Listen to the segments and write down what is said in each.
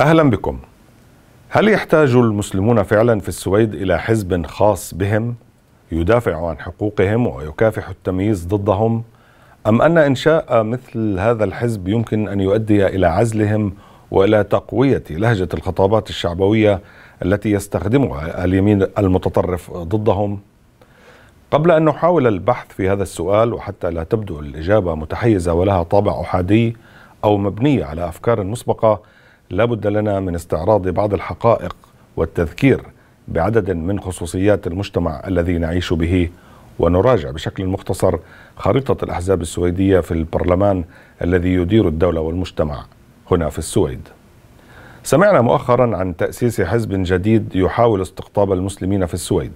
أهلا بكم هل يحتاج المسلمون فعلا في السويد إلى حزب خاص بهم يدافع عن حقوقهم ويكافح التمييز ضدهم أم أن إنشاء مثل هذا الحزب يمكن أن يؤدي إلى عزلهم وإلى تقوية لهجة الخطابات الشعبوية التي يستخدمها اليمين المتطرف ضدهم قبل أن نحاول البحث في هذا السؤال وحتى لا تبدو الإجابة متحيزة ولها طابع أحادي أو مبنية على أفكار مسبقة لابد لنا من استعراض بعض الحقائق والتذكير بعدد من خصوصيات المجتمع الذي نعيش به ونراجع بشكل مختصر خريطة الأحزاب السويدية في البرلمان الذي يدير الدولة والمجتمع هنا في السويد. سمعنا مؤخرا عن تأسيس حزب جديد يحاول استقطاب المسلمين في السويد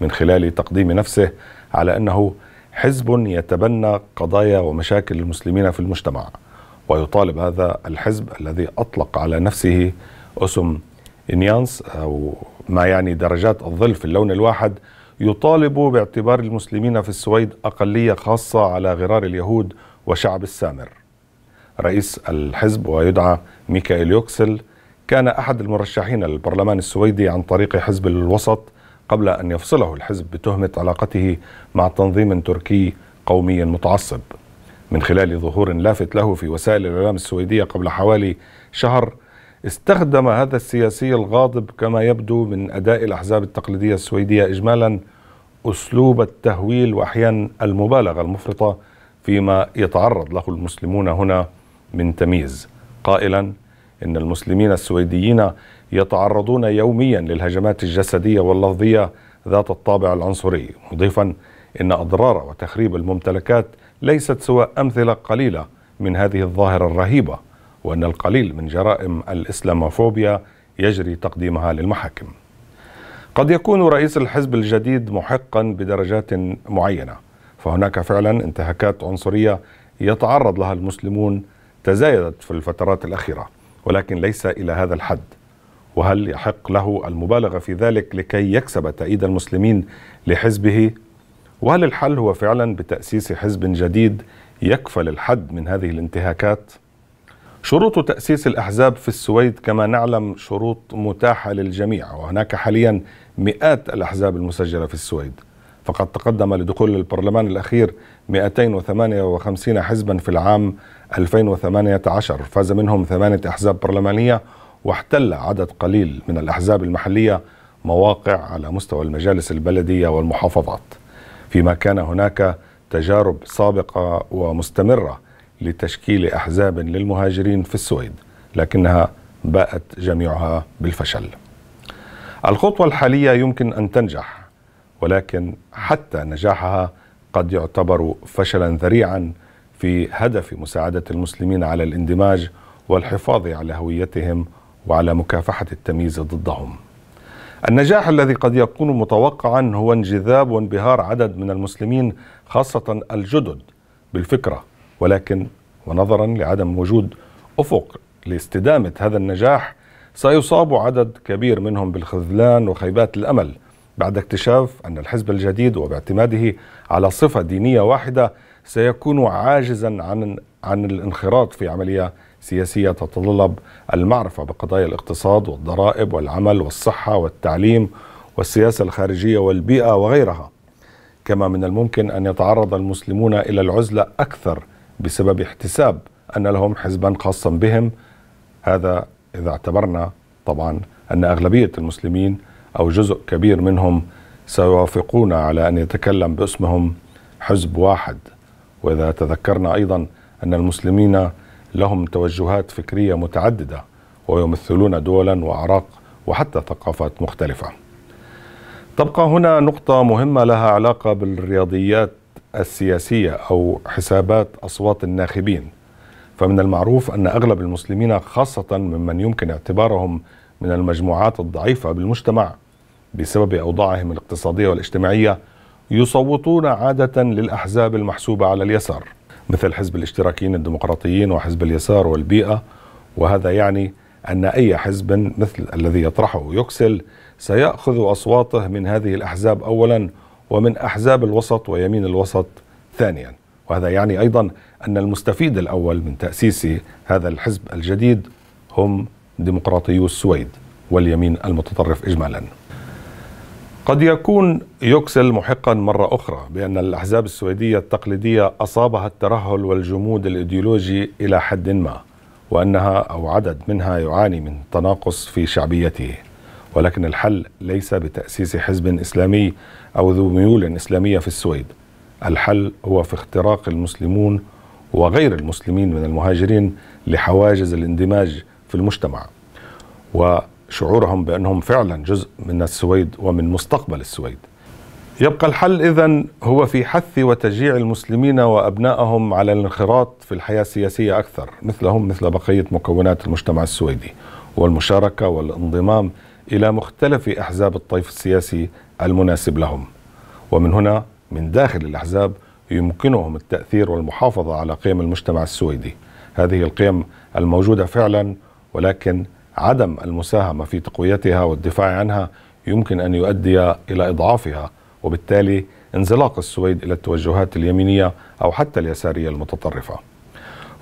من خلال تقديم نفسه على أنه حزب يتبنى قضايا ومشاكل المسلمين في المجتمع ويطالب هذا الحزب الذي أطلق على نفسه أسم نيانس أو ما يعني درجات الظل في اللون الواحد يطالب باعتبار المسلمين في السويد أقلية خاصة على غرار اليهود وشعب السامر رئيس الحزب ويدعى ميكائيل يوكسل كان أحد المرشحين للبرلمان السويدي عن طريق حزب الوسط قبل أن يفصله الحزب بتهمة علاقته مع تنظيم تركي قومي متعصب من خلال ظهور لافت له في وسائل الإعلام السويدية قبل حوالي شهر استخدم هذا السياسي الغاضب كما يبدو من أداء الأحزاب التقليدية السويدية إجمالا أسلوب التهويل وأحيانا المبالغة المفرطة فيما يتعرض له المسلمون هنا من تمييز قائلا إن المسلمين السويديين يتعرضون يوميا للهجمات الجسدية واللفظية ذات الطابع العنصري مضيفا إن أضرار وتخريب الممتلكات ليست سوى أمثلة قليلة من هذه الظاهرة الرهيبة وأن القليل من جرائم الإسلاموفوبيا يجري تقديمها للمحاكم قد يكون رئيس الحزب الجديد محقا بدرجات معينة فهناك فعلا انتهاكات عنصرية يتعرض لها المسلمون تزايدت في الفترات الأخيرة ولكن ليس إلى هذا الحد وهل يحق له المبالغة في ذلك لكي يكسب تأييد المسلمين لحزبه وهل الحل هو فعلا بتأسيس حزب جديد يكفل الحد من هذه الانتهاكات؟ شروط تأسيس الأحزاب في السويد كما نعلم شروط متاحة للجميع وهناك حاليا مئات الأحزاب المسجلة في السويد فقد تقدم لدخول البرلمان الأخير 258 حزبا في العام 2018 فاز منهم ثمانية أحزاب برلمانية واحتل عدد قليل من الأحزاب المحلية مواقع على مستوى المجالس البلدية والمحافظات فيما كان هناك تجارب سابقة ومستمرة لتشكيل أحزاب للمهاجرين في السويد لكنها باءت جميعها بالفشل الخطوة الحالية يمكن أن تنجح ولكن حتى نجاحها قد يعتبر فشلا ذريعا في هدف مساعدة المسلمين على الاندماج والحفاظ على هويتهم وعلى مكافحة التمييز ضدهم النجاح الذي قد يكون متوقعا هو انجذاب وانبهار عدد من المسلمين خاصة الجدد بالفكرة ولكن ونظرا لعدم وجود أفق لاستدامة هذا النجاح سيصاب عدد كبير منهم بالخذلان وخيبات الأمل بعد اكتشاف أن الحزب الجديد وباعتماده على صفة دينية واحدة سيكون عاجزا عن عن الانخراط في عملية سياسية تتطلب المعرفة بقضايا الاقتصاد والضرائب والعمل والصحة والتعليم والسياسة الخارجية والبيئة وغيرها كما من الممكن أن يتعرض المسلمون إلى العزلة أكثر بسبب احتساب أن لهم حزبا خاصا بهم هذا إذا اعتبرنا طبعا أن أغلبية المسلمين أو جزء كبير منهم سيوافقون على أن يتكلم باسمهم حزب واحد وإذا تذكرنا أيضا أن المسلمين لهم توجهات فكرية متعددة ويمثلون دولا وأعراق وحتى ثقافات مختلفة تبقى هنا نقطة مهمة لها علاقة بالرياضيات السياسية أو حسابات أصوات الناخبين فمن المعروف أن أغلب المسلمين خاصة ممن يمكن اعتبارهم من المجموعات الضعيفة بالمجتمع بسبب أوضاعهم الاقتصادية والاجتماعية يصوتون عادة للأحزاب المحسوبة على اليسار مثل حزب الاشتراكيين الديمقراطيين وحزب اليسار والبيئة وهذا يعني أن أي حزب مثل الذي يطرحه يكسل سيأخذ أصواته من هذه الأحزاب أولا ومن أحزاب الوسط ويمين الوسط ثانيا وهذا يعني أيضا أن المستفيد الأول من تأسيس هذا الحزب الجديد هم ديمقراطيو السويد واليمين المتطرف إجمالاً قد يكون يوكسل محقا مرة أخرى بأن الأحزاب السويدية التقليدية أصابها الترهل والجمود الإيديولوجي إلى حد ما وأنها أو عدد منها يعاني من تناقص في شعبيته ولكن الحل ليس بتأسيس حزب إسلامي أو ذو ميول إسلامية في السويد الحل هو في اختراق المسلمون وغير المسلمين من المهاجرين لحواجز الاندماج في المجتمع و شعورهم بأنهم فعلا جزء من السويد ومن مستقبل السويد يبقى الحل إذا هو في حث وتشجيع المسلمين وأبنائهم على الانخراط في الحياة السياسية أكثر مثلهم مثل بقية مكونات المجتمع السويدي والمشاركة والانضمام إلى مختلف أحزاب الطيف السياسي المناسب لهم ومن هنا من داخل الأحزاب يمكنهم التأثير والمحافظة على قيم المجتمع السويدي هذه القيم الموجودة فعلا ولكن عدم المساهمه في تقويتها والدفاع عنها يمكن ان يؤدي الى اضعافها وبالتالي انزلاق السويد الى التوجهات اليمينيه او حتى اليساريه المتطرفه.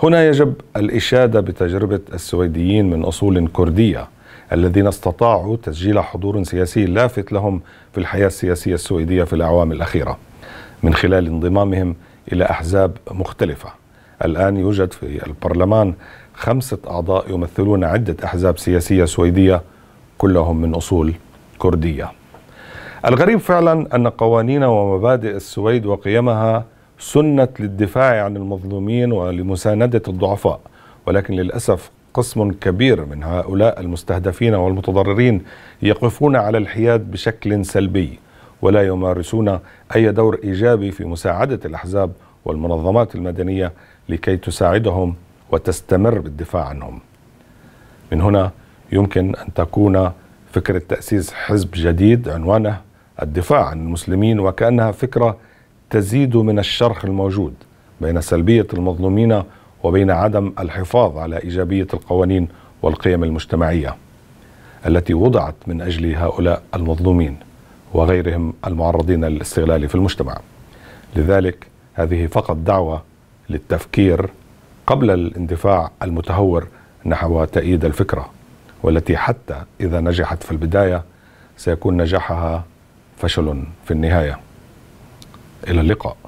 هنا يجب الاشاده بتجربه السويديين من اصول كرديه الذين استطاعوا تسجيل حضور سياسي لافت لهم في الحياه السياسيه السويديه في الاعوام الاخيره من خلال انضمامهم الى احزاب مختلفه. الان يوجد في البرلمان خمسة أعضاء يمثلون عدة أحزاب سياسية سويدية كلهم من أصول كردية الغريب فعلا أن قوانين ومبادئ السويد وقيمها سنت للدفاع عن المظلومين ولمساندة الضعفاء ولكن للأسف قسم كبير من هؤلاء المستهدفين والمتضررين يقفون على الحياد بشكل سلبي ولا يمارسون أي دور إيجابي في مساعدة الأحزاب والمنظمات المدنية لكي تساعدهم وتستمر بالدفاع عنهم من هنا يمكن أن تكون فكرة تأسيس حزب جديد عنوانه الدفاع عن المسلمين وكأنها فكرة تزيد من الشرخ الموجود بين سلبية المظلومين وبين عدم الحفاظ على إيجابية القوانين والقيم المجتمعية التي وضعت من أجل هؤلاء المظلومين وغيرهم المعرضين للاستغلال في المجتمع لذلك هذه فقط دعوة للتفكير قبل الاندفاع المتهور نحو تأييد الفكرة والتي حتى إذا نجحت في البداية سيكون نجاحها فشل في النهاية إلى اللقاء